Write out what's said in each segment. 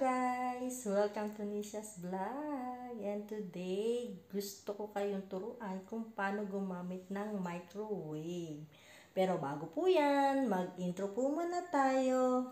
guys! Welcome to Nisha's Vlog! And today, gusto ko kayong turuan kung paano gumamit ng microwave. Pero bago po yan, mag-intro po muna tayo.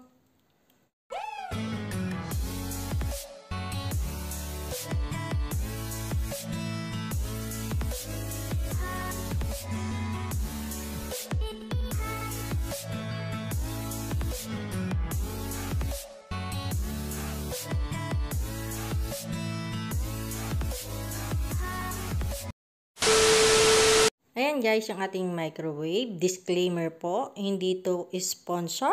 Ayan guys, yung ating microwave. Disclaimer po, hindi to sponsor.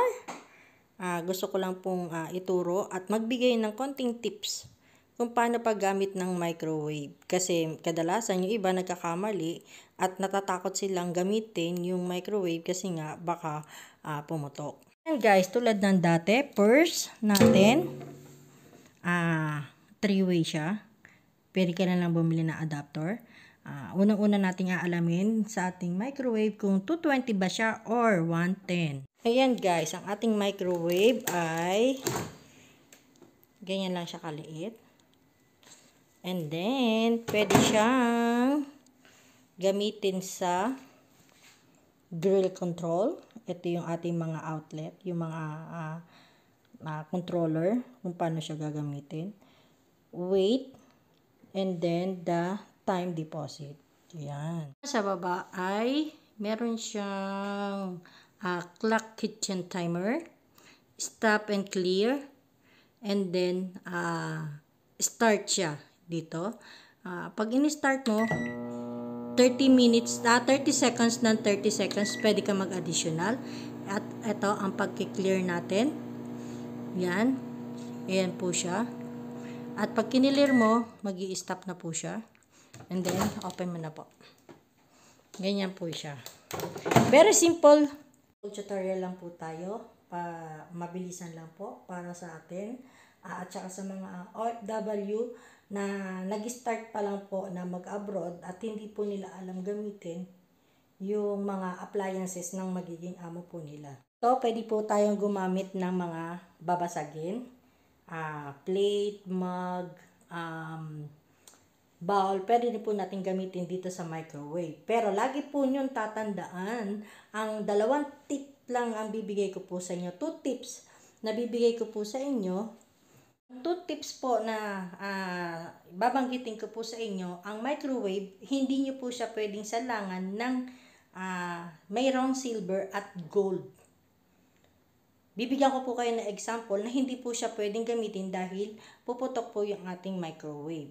Uh, gusto ko lang pong uh, ituro at magbigay ng konting tips kung paano paggamit ng microwave. Kasi kadalasan yung iba nagkakamali at natatakot silang gamitin yung microwave kasi nga baka uh, pumutok. Ayan guys, tulad ng dati, purse natin. Ah, uh, three-way siya. Pwede ka na lang bumili na adapter. Uh, Unang-una nating aalamin sa ating microwave kung 220 ba siya or 110. Ayan guys, ang ating microwave ay ganyan lang siya kaliit. And then, pwede siyang gamitin sa drill control. Ito yung ating mga outlet, yung mga uh, uh, controller, kung paano siya gagamitin. Weight, and then the time deposit. Ayan. Sa baba ay meron siyang uh, clock kitchen timer, stop and clear, and then uh, start siya dito. Uh, pag in-start mo, 30 minutes, uh, 30 seconds ng 30 seconds, pwede ka mag-additional. At ito ang pagki-clear natin. Yan. Ayan po siya. At pag kinilir mo, mag stop na po siya. And then, open mo na po. Ganyan po siya. Very simple. Tutorial lang po tayo. Pa, mabilisan lang po para sa atin. Uh, at saka sa mga OFW na nag-start pa lang po na mag-abroad at hindi po nila alam gamitin yung mga appliances ng magiging amo po nila. So, pwede po tayong gumamit ng mga babasagin. Uh, plate, mug, um, bowl, pwede din po natin gamitin dito sa microwave. Pero lagi po niyong tatandaan, ang dalawang tip lang ang bibigay ko po sa inyo. Two tips na bibigay ko po sa inyo. Two tips po na uh, babanggitin ko po sa inyo. Ang microwave, hindi niyo po siya pwedeng salangan ng uh, mayroong silver at gold. Bibigyan ko po kayo ng example na hindi po siya pwedeng gamitin dahil puputok po yung ating microwave.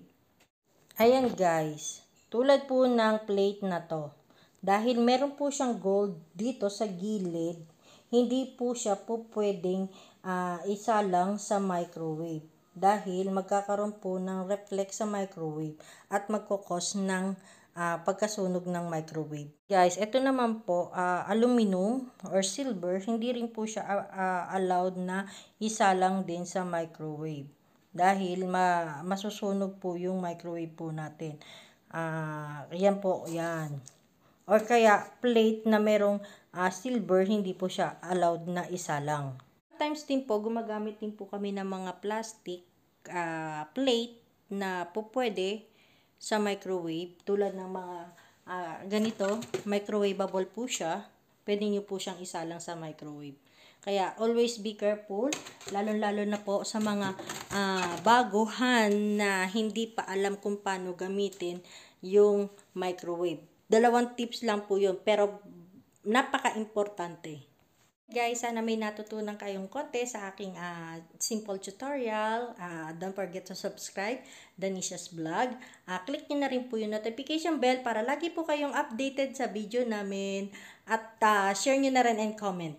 Ayan guys, tulad po ng plate na to. Dahil meron po siyang gold dito sa gilid, hindi po siya po pwedeng uh, isa lang sa microwave. Dahil magkakaroon po ng reflex sa microwave at magkukos ng uh, pagkasunog ng microwave. Guys, ito naman po, uh, aluminum or silver, hindi rin po siya uh, allowed na isa lang din sa microwave dahil ma masusunog po yung microwave po natin. Ah, uh, yan po, yan. Or kaya plate na merong uh, silver, hindi po siya allowed na isa lang. Sometimes din po, gumagamit din po kami ng mga plastic uh, plate na po pwede sa microwave. Tulad ng mga uh, ganito, microwaveable po siya. Pwede nyo po siyang isa lang sa microwave. Kaya always be careful, lalo-lalo na po sa mga uh, baguhan na hindi pa alam kung paano gamitin yung microwave. Dalawang tips lang po yun, pero napaka-importante. Guys, sana may natutunan kayong konti sa aking uh, simple tutorial. Uh, don't forget to subscribe, Danisha's Vlog. Uh, click nyo na rin po yung notification bell para lagi po kayong updated sa video namin. At uh, share nyo na rin and comment.